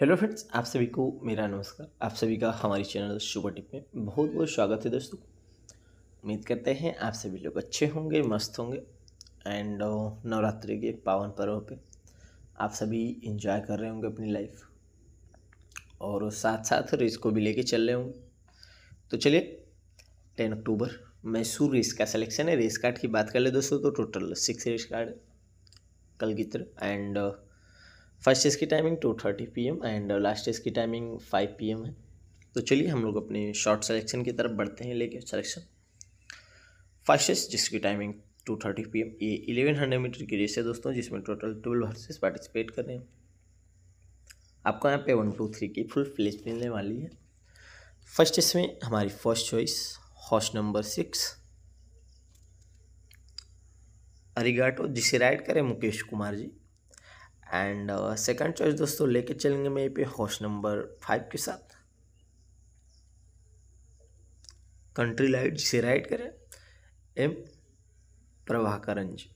hello friends आप सभी को मेरा नमस्कार आप सभी का हमारी चैनल शुभ टिप में बहुत बहुत स्वागत है दोस्तों उम्मीद करते हैं आप सभी लोग अच्छे होंगे मस्त होंगे एंड uh, नवरात्रि के पावन पर्व पे आप सभी इंजॉय कर रहे होंगे अपनी लाइफ और साथ साथ रेस को भी लेके चल रहे होंगे तो चलिए टेन अक्टूबर मैसूर रेस का सलेक्शन है रेस कार्ड की बात कर ले दोस्तों तो टोटल सिक्स रेस कार्ड कल की तरह एंड फर्स्ट इसकी timing two thirty P M and last इसकी टाइमिंग फाइव पी एम है तो चलिए हम लोग अपने शॉर्ट सेलेक्शन की तरफ बढ़ते हैं लेके सेलेक्शन फर्स्ट फास्टेस्ट जिसकी timing two thirty P M ये इलेवन हंड्रेड मीटर की रेस है दोस्तों जिसमें टोटल ट्वेल्व हर्सेस पार्टिसिपेट कर रहे हैं आपको यहाँ पे वन टू थ्री की फुल फ्लेज मिलने वाली है फर्स्ट इसमें हमारी first choice horse number six Arigato जिसे राइड करें Mukesh Kumar ji and second choice दोस्तों लेके चलेंगे मैं पे हाउस नंबर फाइव के साथ कंट्री लाइट जिसे राइट करें एम प्रभाकरण जी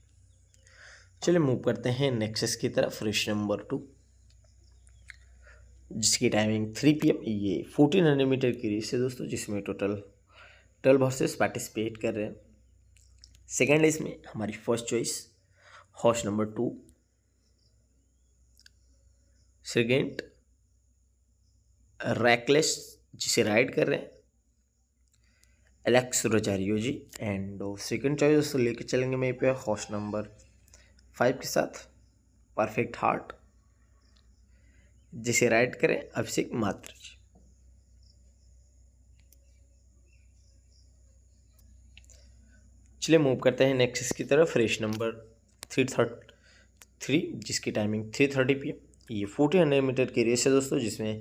चलिए मूव करते हैं नेक्सस की तरफ रिश नंबर टू जिसकी टाइमिंग थ्री पी एम ये फोर्टीन हंड्रेड मीटर की रेस है दोस्तों जिसमें टोटल ट्वेल्व हॉर्सेस पार्टिसिपेट कर रहे हैं सेकेंड इसमें हमारी first choice horse number two second reckless जिसे राइड कर रहे हैं Alex Rosario ji and second choice उसको लेके चलेंगे मैं पे हॉस्ट नंबर फाइव के साथ परफेक्ट हार्ट जिसे राइड करें अभिषेक मात्र जी चलिए मूव करते हैं नेक्स्ट की तरफ race number three third three जिसकी timing three thirty P M ये फोर्टी हंड्रेड मीटर की रेस है दोस्तों जिसमें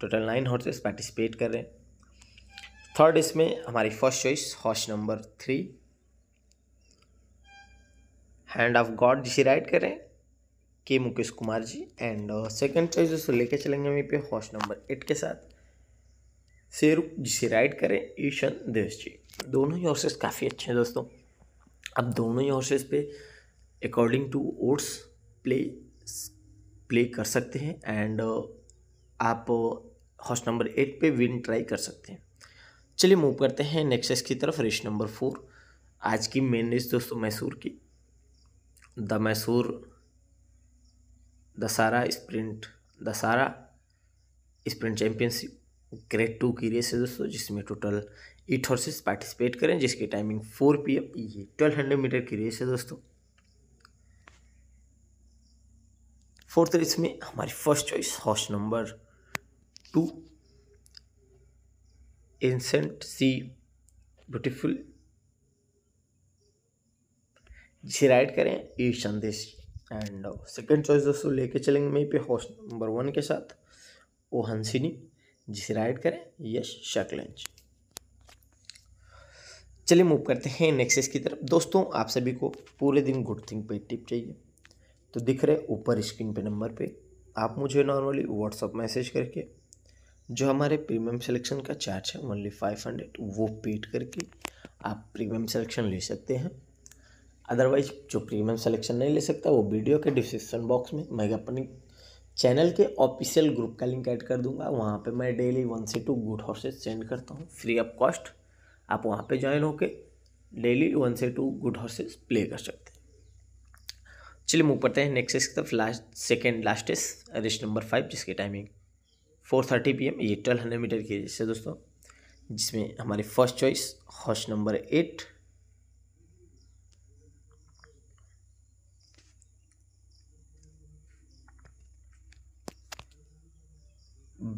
टोटल नाइन हॉर्सेस पार्टिसिपेट कर रहे हैं थर्ड इसमें हमारी first choice horse number three hand of God जिसे राइड करें के Mukesh Kumar ji and second choice दोस्तों लेके चलेंगे हम पे हॉर्स नंबर एट के साथ शेरुख जिसे राइड करें ईशन देश जी दोनों ही हॉर्सेस काफ़ी अच्छे हैं दोस्तों अब दोनों ही हॉर्सेस पे according to odds play play कर सकते हैं एंड uh, आप हाउस नंबर एट पे विन ट्राई कर सकते हैं चलिए मूव करते हैं नेक्सेस की तरफ रेस नंबर फोर आज की मेन रेस दोस्तों मैसूर की the Mysore Dussehra sprint Dussehra sprint championship grade two की रेस है दोस्तों जिसमें टोटल एट हॉर्सेस पार्टिसिपेट करें जिसकी टाइमिंग फोर पी एम ये ट्वेल्व हंड्रेड मीटर की रेस है दोस्तों फोर्थ रेस में हमारी first choice horse number two ancient sea beautiful जिसे राइड करें ई संदेश एंड सेकंड चॉइस दोस्तों लेके चलेंगे मैं पे हॉर्स नंबर वन के साथ ओ हंसिनी जिसे राइड करें यश शकलेंज चलिए मूव करते हैं नेक्सेस की तरफ दोस्तों आप सभी को पूरे दिन गुड थिंग पे टिप चाहिए तो दिख रहे ऊपर स्क्रीन पे नंबर पे आप मुझे नॉर्मली व्हाट्सअप मैसेज करके जो हमारे प्रीमियम सिलेक्शन का चार्ज है ओनली फाइव हंड्रेड वो पेड करके आप प्रीमियम सिलेक्शन ले सकते हैं अदरवाइज जो प्रीमियम सिलेक्शन नहीं ले सकता वो वीडियो के डिस्क्रिप्शन बॉक्स में मैं अपनी चैनल के ऑफिशियल ग्रुप का लिंक ऐड कर दूंगा वहाँ पे मैं डेली वन से टू गुड हॉर्सेज सेंड करता हूँ फ्री ऑफ कॉस्ट आप वहाँ पे ज्वाइन होकर डेली वन से टू गुड हॉर्सेज प्ले कर सकते हैं चलिए मूव करते हैं नेक्स्ट इसकी तरफ लास्ट सेकेंड लास्ट इस रेस नंबर फाइव जिसकी timing four thirty P M ये ट्वेल्व हंड्रेड मीटर की रेस है दोस्तों जिसमें हमारी first choice horse number eight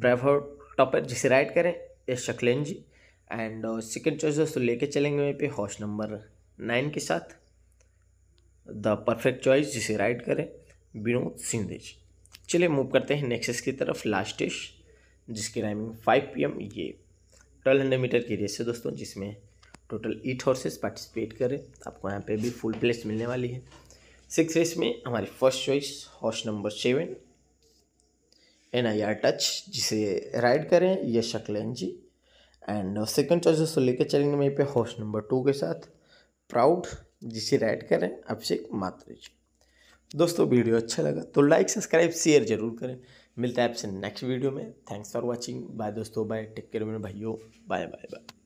Braver Topper जिसे राइड करें ये Shaklain ji and second choice दोस्तों लेके चलेंगे वहीं पे हॉर्स नंबर नाइन के साथ द परफेक्ट चॉइस जिसे राइट करें विनोद सिंधे जी चलिए मूव करते हैं नेक्सेस की तरफ लास्ट जिसकी टाइमिंग फाइव पी एम ये ट्वेल्व हंड्रेड मीटर की रेस है दोस्तों जिसमें टोटल एट हॉर्सेस पार्टिसिपेट करें आपको यहाँ पे भी फुल प्लेस मिलने वाली है सिक्स रेस में हमारी first choice horse number seven N I R touch जिसे राइड करें Yash N ji and second choice दोस्तों लेकर चलेंगे मेरे पे हॉर्स नंबर टू के साथ प्राउड जिसे राइट करें अभिषेक मात्र जी दोस्तों वीडियो अच्छा लगा तो लाइक सब्सक्राइब शेयर जरूर करें मिलता है आपसे नेक्स्ट वीडियो में थैंक्स फॉर वॉचिंग बाय दोस्तों बाय टेक केयर मेरे भाइयों बाय बाय बाय